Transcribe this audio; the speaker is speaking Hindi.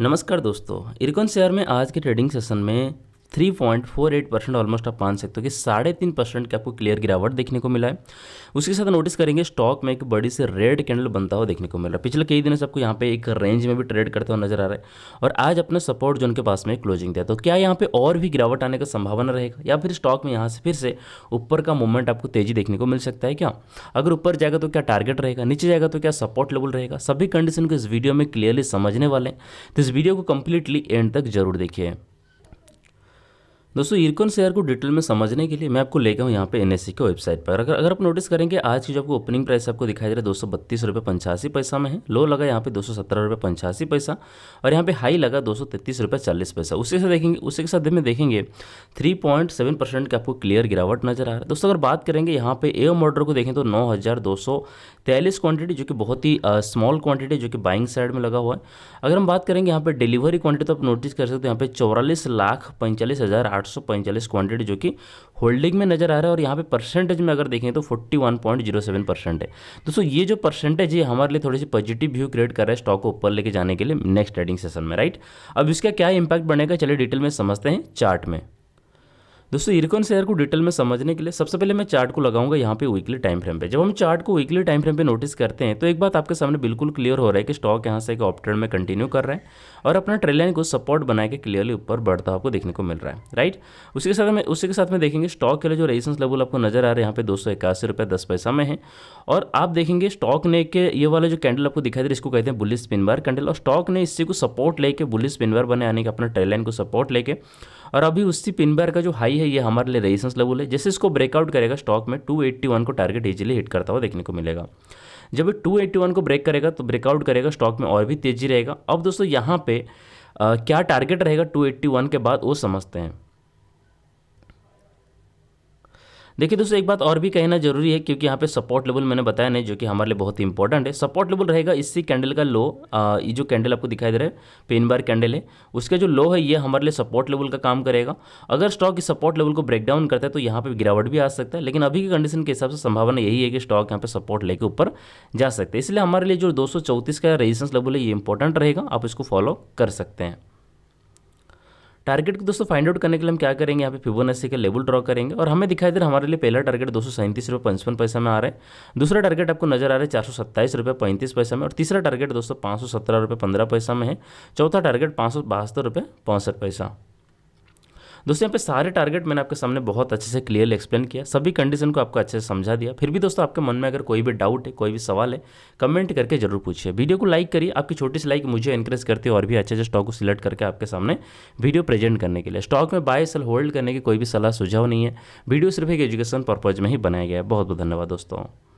नमस्कार दोस्तों इरकॉन शेयर में आज के ट्रेडिंग सेशन में three point four eight percent almost आप मान सकते हो कि साढ़े तीन परसेंट की आपको क्लियर गिरावट देखने को मिला है उसके साथ नोटिस करेंगे स्टॉक में एक बड़ी से रेड कैंडल बनता हुआ देखने को मिल रहा है पिछले कई दिनों से आपको यहाँ पे एक रेंज में भी ट्रेड करते हुआ नजर आ रहा है और आज अपना सपोर्ट जो उनके पास में क्लोजिंग दिया तो क्या यहाँ पर और भी गिरावट आने का संभावना रहेगा या फिर स्टॉक में यहाँ से फिर से ऊपर का मूवमेंट आपको तेजी देखने को मिल सकता है क्या अगर ऊपर जाएगा तो क्या टारगेट रहेगा नीचे जाएगा तो क्या सपोर्ट लेवल रहेगा सभी कंडीशन को इस वीडियो में क्लियरली समझने वाले हैं तो इस वीडियो को कंप्लीटली एंड तक जरूर देखिए दोस्तों इरकॉन शेयर को डिटेल में समझने के लिए मैं आपको लेकर हूँ यहाँ पे एन के वेबसाइट पर अगर अगर आप नोटिस करेंगे आज की जो आपको ओपनिंग प्राइस आपको दिखाई दे रहा है दो सौ बत्तीस रुपये पंचासी पैसा में है लो लगा यहाँ पे दो सौ सत्रह रुपये पंचासी पैसा और यहाँ पे हाई लगा दो सौ तैतीस रुपये चालीस पैसा उसी से देखेंगे उसी के साथ में देखेंगे थ्री पॉइंट सेवन परसेंट का आपको क्लियर गिरावट नजर आ रहा है दोस्तों अगर बात करेंगे यहाँ पे एम ऑर्डर को देखें तो नौ हज़ार दो सौ तैलीस क्वांटिटी जो कि बहुत ही स्मॉल क्वांटिटी जो कि बाइंग साइड में लगा हुआ है अगर हम बात करेंगे यहाँ पे डिलीवरी क्वांटिटी तो आप नोटिस कर सकते हो यहाँ पे चौरालीस लाख पैंतालीस हज़ार आठ 845 सौ क्वांटिटी जो कि होल्डिंग में नजर आ रहा है और यहाँ पे परसेंटेज में अगर देखें तो 41.07 पॉइंट जीरो सेवन परसेंट है दोस्तों ये जो परसेंटेज है हमारे लिए थोड़ी सी पॉजिटिव व्यू क्रिएट कर रहा है स्टॉक को ऊपर लेके जाने के लिए नेक्स्ट ट्रेडिंग सेशन में राइट अब इसका क्या इंपैक्ट बनेगा चलिए डिटेल में समझते हैं चार्ट में दोस्तों शेयर को डिटेल में समझने के लिए सबसे पहले मैं चार्ट को लगाऊंगा यहाँ पे वीकली टाइम फ्रेम पे जब हम चार्ट को वीकली टाइम फ्रेम पे नोटिस करते हैं तो एक बात आपके सामने बिल्कुल क्लियर हो रहा है कि स्टॉक यहाँ से एक ऑप्टेड में कंटिन्यू कर रहे हैं और अपना ट्रेलाइन को सपोर्ट बना के क्लियरली ऊपर बढ़ता आपको देखने को मिल रहा है राइट उसी के साथ में उसी के साथ में देखेंगे स्टॉक के लिए जो रेजिस्टेंस लेवल आपको नजर आ रहा है यहाँ पे दो सौ इक्यासी रुपये दस पैसा में है और आप देखेंगे स्टॉक ने के ये वाला जो कैंडल आपको दिखाई दे रहा है इसको कहते हैं बुलिस बार कैंडल और स्टॉक ने इसी को सपोर्ट लेके बुलिस पिनवार बने यानी कि अपना ट्रेलाइन को सपोर्ट लेके और अभी उसी पिन बार का जो हाई है ये हमारे लिए रेजिस्टेंस लेवल है जैसे इसको ब्रेकआउट करेगा स्टॉक में वन को टारगेट ईजिली हिट करता हुआ देखने को मिलेगा जब टू वन को ब्रेक करेगा तो ब्रेकआउट करेगा स्टॉक में और भी तेजी रहेगा अब दोस्तों यहाँ पे आ, क्या टारगेट रहेगा 281 के बाद वो समझते हैं देखिए दोस्तों एक बात और भी कहना जरूरी है क्योंकि यहाँ पे सपोर्ट लेवल मैंने बताया नहीं जो कि हमारे लिए बहुत ही इंपॉर्टेंट है सपोर्ट लेवल रहेगा इससे कैंडल का लो आ, ये जो कैंडल आपको दिखाई दे रहा है पेन बार कैंडल है उसका जो लो है ये हमारे लिए सपोर्ट लेवल का काम करेगा अगर स्टॉक इस सपोर्ट लेवल को ब्रेक डाउन करता है तो यहाँ पर गिरावट भी आ सकता है लेकिन अभी की कंडीशन के हिसाब से संभावना यही है कि स्टॉक यहाँ पर सपोर्ट लेकर ऊपर जा सकते हैं इसलिए हमारे लिए जो दो का रेजिस्टेंस लेवल है ये इंपॉर्टेंट रहेगा आप इसको फॉलो कर सकते हैं टारगेट को दोस्तों फाइंड आउट करने के लिए हम क्या करेंगे यहाँ पे फिबोनाची का लेवल ड्रॉ करेंगे और हमें दिखाई दे रहा हमारे लिए पहला टारगेट दो सौ पचपन पैसा में आ रहा है दूसरा टारगेट आपको नजर आ रहा है चार सौ सत्ताईस रुपये पैंतीस पैसा में और तीसरा टारगेट दोस्तों पाँच सौ सत्रह रुपये पंद्रह पैसा में है चौथा टारगेट पाँच सौ बहत्तर रुपये पैंसठ पैसा दोस्तों यहाँ पे सारे टारगेट मैंने आपके सामने बहुत अच्छे से क्लियरली एक्सप्लेन किया सभी कंडीशन को आपको अच्छे से समझा दिया फिर भी दोस्तों आपके मन में अगर कोई भी डाउट है कोई भी सवाल है कमेंट करके जरूर पूछिए वीडियो को लाइक करिए आपकी छोटी सी लाइक मुझे इंक्रेज करती है और भी अच्छे अच्छे स्टॉक को सिलेक्ट करके आपके सामने वीडियो प्रेजेंट करने के लिए स्टॉक में बाय सेल होल्ड करने की कोई भी सलाह सुझाव नहीं है वीडियो सिर्फ एक एजुकेशन पर्पज में ही बनाया गया है बहुत बहुत धन्यवाद दोस्तों